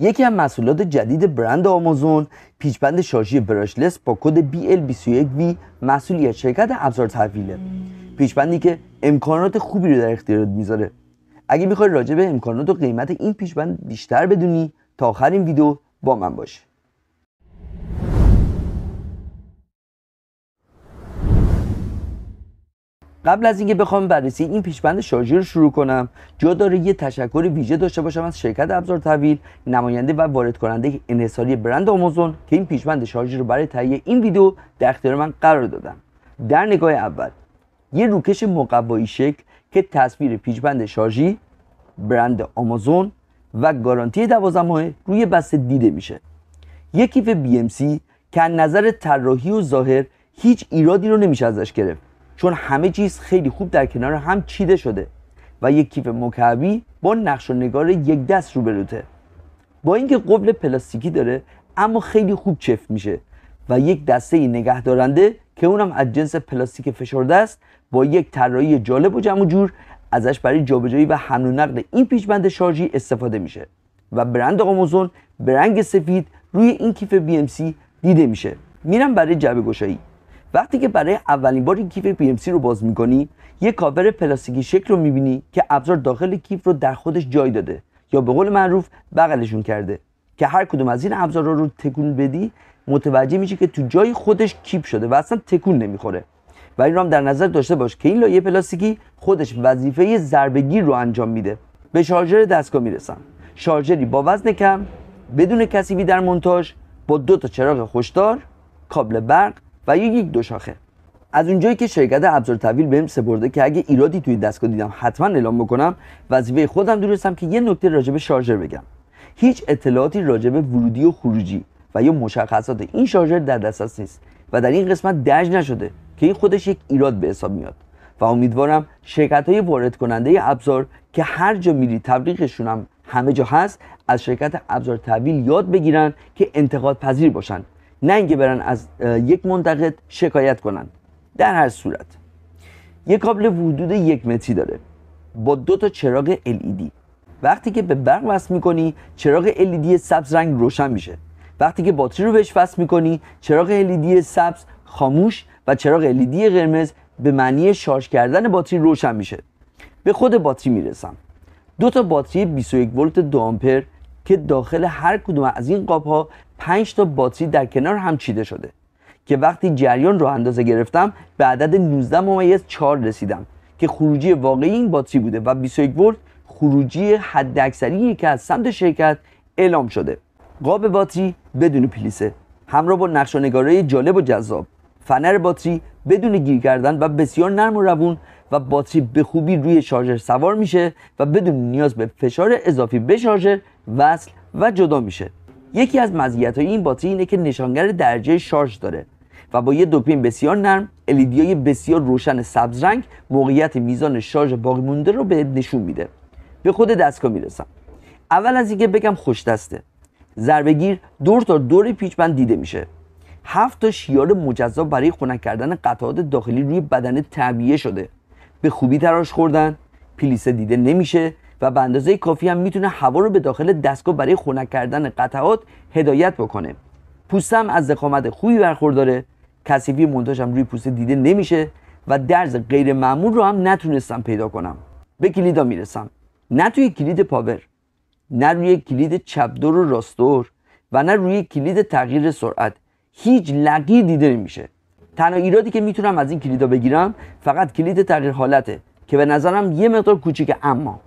یکی از محصولات جدید برند آمازون پیچبند شارژی براشلس با کد BL21V مسئولیت شرکت ابزار تحویله پیچبندی که امکانات خوبی رو در اختیارت میذاره اگه میخوای راجع به امکانات و قیمت این پیچبند بیشتر بدونی تا آخر این ویدیو با من باش قبل از اینکه بخوام بررسی این پیشبند شارژی رو شروع کنم جا داره یه تشکر ویژه داشته باشم از شرکت ابزار طویل نماینده و وارد کننده انحصاری برند آمازون که این پیشبند شارژی رو برای تهیه این ویدیو در اختیار من قرار دادم در نگاه اول یه روکش مقوایی شکل که تصویر پیشبند شارژی برند آمازون و گارانتی 12 ماه روی بسته دیده میشه یه کیف BMC که نظر طراحی و ظاهر هیچ ایرادی رو نمیشه ازش گرفت چون همه چیز خیلی خوب در کنار هم چیده شده و یک کیف مکعبی با نقش و نگار یک دست روبروته با اینکه قفل پلاستیکی داره اما خیلی خوب چفت میشه و یک دسته نگه دارنده که اونم از جنس پلاستیک فشرده است با یک طراحی جالب و جمع جور ازش برای جابجایی و حمل و نقل این پیچبند شارژی استفاده میشه و برند آمازون به رنگ سفید روی این کیف BMC دیده میشه میرم برای جعبه گشایی وقتی که برای اولین بار کیف PMC رو باز میکنی یه کاور پلاستیکی شکل رو میبینی که ابزار داخل کیف رو در خودش جای داده یا به قول معروف بغلشون کرده که هر کدوم از این ابزارا رو تکون بدی متوجه میشه که تو جای خودش کیپ شده و اصلا تکون نمیخوره و این رو هم در نظر داشته باش که این لایه پلاستیکی خودش وظیفه ضربگیر رو انجام میده به شارژر دستگاه میرسم شارژری با وزن کم بدون کسیبی در منتاژ با دو تا چراغ خوشدار کابل برق و یا یک دو شاخه از اونجایی که شرکت ابزار تحویل بهم سپرده که اگه ایرادی توی دستگاه دیدم حتما اعلام بکنم وظیفه خودم دونستم که یه نکته راجب شارژر بگم هیچ اطلاعاتی راجب ورودی و خروجی و یا مشخصات این شارژر در دسترس نیست و در این قسمت درج نشده که این خودش یک ایراد به حساب میاد و امیدوارم شرکت های وارد کننده ابزار که هر جا میری تبلیغشون هم همه جا هست از شرکت ابزار تحویل یاد بگیرن که انتقاد پذیر باشن نه اینکه برن از یک منتقد شکایت کنن در هر صورت یک کابل حدود یک متری داره با دو تا چراغ LED وقتی که به برق وصل میکنی چراغ LED سبز رنگ روشن میشه وقتی که باتری رو بهش وصل میکنی چراغ LED سبز خاموش و چراغ LED قرمز به معنی شارژ کردن باتری روشن میشه به خود باتری میرسم دو تا باتری 21 ولت 2 آمپر که داخل هر کدوم از این قاب ها 5 تا باتری در کنار هم چیده شده که وقتی جریان رو اندازه گرفتم به عدد 19 ممیز 4 رسیدم که خروجی واقعی این باتری بوده و 21 ولت خروجی حداکثری که از سمت شرکت اعلام شده قاب باتری بدون پلیسه همراه با نقش جالب و جذاب فنر باتری بدون گیر کردن و بسیار نرم و روون و باتری به خوبی روی شارژر سوار میشه و بدون نیاز به فشار اضافی به شارژر وصل و جدا میشه یکی از مزیت های این باتری اینه که نشانگر درجه شارژ داره و با یه دوپین بسیار نرم الیدی بسیار روشن سبز رنگ موقعیت میزان شارژ باقی مونده رو به نشون میده به خود دستگاه میرسم اول از اینکه بگم خوش دسته گیر دور تا دور پیچبند دیده میشه هفت تا شیار مجزا برای خنک کردن قطعات داخلی روی بدن تعبیه شده به خوبی تراش خوردن پلیسه دیده نمیشه و به اندازه کافی هم میتونه هوا رو به داخل دستگاه برای خنک کردن قطعات هدایت بکنه پوستم از ضخامت خوبی برخورداره کثیفی منتاژم روی پوست دیده نمیشه و درز غیر معمول رو هم نتونستم پیدا کنم به کلیدا میرسم نه توی کلید پاور نه روی کلید چپدور و راستور و نه روی کلید تغییر سرعت هیچ لقی دیده نمیشه تنها ایرادی که میتونم از این کلیدا بگیرم فقط کلید تغییر حالته که به نظرم یه مقدار کوچیک اما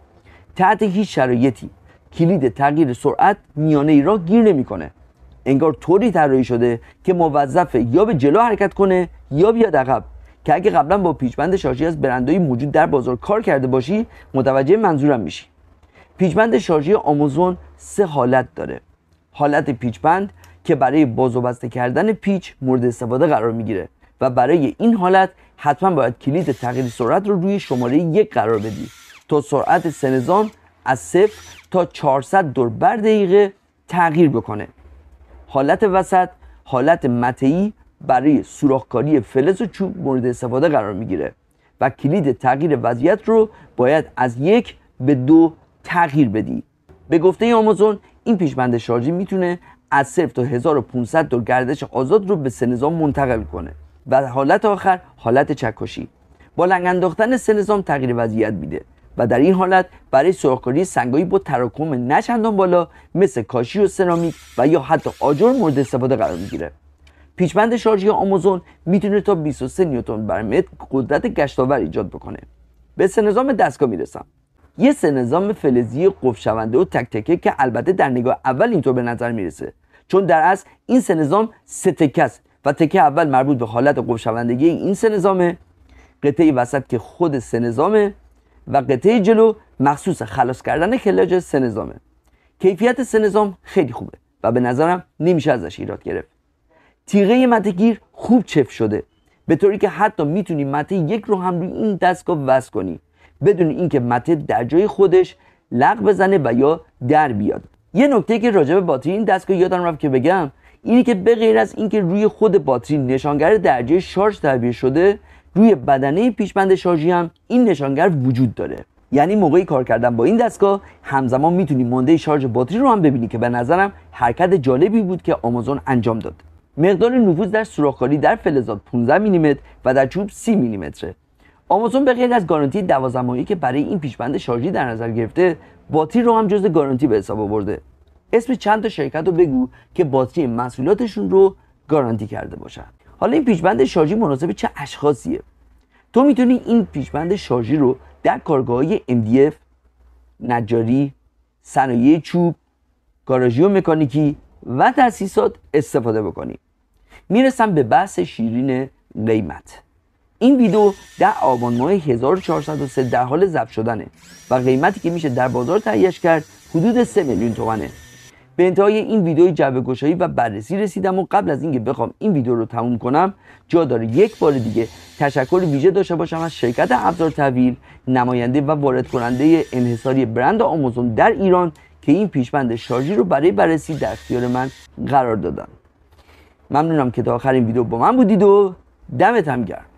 تحت هیچ شرایطی کلید تغییر سرعت میانه ای را گیر نمیکنه انگار طوری طراحی شده که موظفه یا به جلو حرکت کنه یا بیاد عقب که اگه قبلا با پیچبند شارژی از برندهای موجود در بازار کار کرده باشی متوجه منظورم میشی پیچبند شارژی آمازون سه حالت داره حالت پیچبند که برای باز و بسته کردن پیچ مورد استفاده قرار میگیره و برای این حالت حتما باید کلید تغییر سرعت رو روی شماره یک قرار بدی تا سرعت سنزان از صفر تا 400 دور بر دقیقه تغییر بکنه حالت وسط حالت متعی برای سوراخکاری فلز و چوب مورد استفاده قرار میگیره و کلید تغییر وضعیت رو باید از یک به دو تغییر بدی به گفته ای آمازون این پیشبند شارژی میتونه از صرف تا 1500 دور گردش آزاد رو به نظام منتقل کنه و حالت آخر حالت چکشی با لنگ انداختن نظام تغییر وضعیت میده و در این حالت برای سرخکاری سنگایی با تراکم نشندان بالا مثل کاشی و سرامیک و یا حتی آجر مورد استفاده قرار میگیره پیچبند شارژی آمازون میتونه تا 23 نیوتن بر متر قدرت گشتاور ایجاد بکنه به نظام دستگاه میرسم یه سه نظام فلزی قفل شونده و تک تکه که البته در نگاه اول اینطور به نظر میرسه چون در اصل این سه نظام سه تکه است و تکه اول مربوط به حالت قبشوندگی این سه نظامه قطعه وسط که خود سه نظامه و قطعه جلو مخصوص خلاص کردن کلاج سه نظامه کیفیت سه نظام خیلی خوبه و به نظرم نمیشه ازش ایراد گرفت تیغه متگیر خوب چف شده به طوری که حتی میتونی مته یک رو هم روی این دستگاه وصل کنی بدون اینکه مته در جای خودش لغ بزنه و یا در بیاد یه نکته که راجع به باتری این دستگاه یادم رفت که بگم اینی که به غیر از اینکه روی خود باتری نشانگر درجه شارژ تعبیه شده روی بدنه پیشبند شارژی هم این نشانگر وجود داره یعنی موقعی کار کردن با این دستگاه همزمان میتونی مانده شارژ باتری رو هم ببینی که به نظرم حرکت جالبی بود که آمازون انجام داد مقدار نفوذ در سوراخکاری در فلزات 15 میلیمتر و در چوب 30 میلیمتره آمازون به غیر از گارانتی 12 که برای این پیشبند شارژی در نظر گرفته باتری رو هم جز گارانتی به حساب آورده اسم چند تا شرکت رو بگو که باتری مسئولاتشون رو گارانتی کرده باشن حالا این پیشبند شارژی مناسب چه اشخاصیه تو میتونی این پیشبند شارژی رو در کارگاه های MDF نجاری صنایع چوب گاراژی و مکانیکی و تاسیسات استفاده بکنی میرسم به بحث شیرین قیمت این ویدیو در آبان ماه 1403 در حال ضبط شدنه و قیمتی که میشه در بازار تهیهش کرد حدود 3 میلیون تومنه به انتهای این ویدیو جعبه گشایی و بررسی رسیدم و قبل از اینکه بخوام این ویدیو رو تموم کنم جا داره یک بار دیگه تشکر ویژه داشته باشم از شرکت ابزار تحویل نماینده و وارد کننده انحصاری برند آمازون در ایران که این پیشبند شارژی رو برای بررسی در اختیار من قرار دادن ممنونم که تا آخرین ویدیو با من بودید و دمتم گرم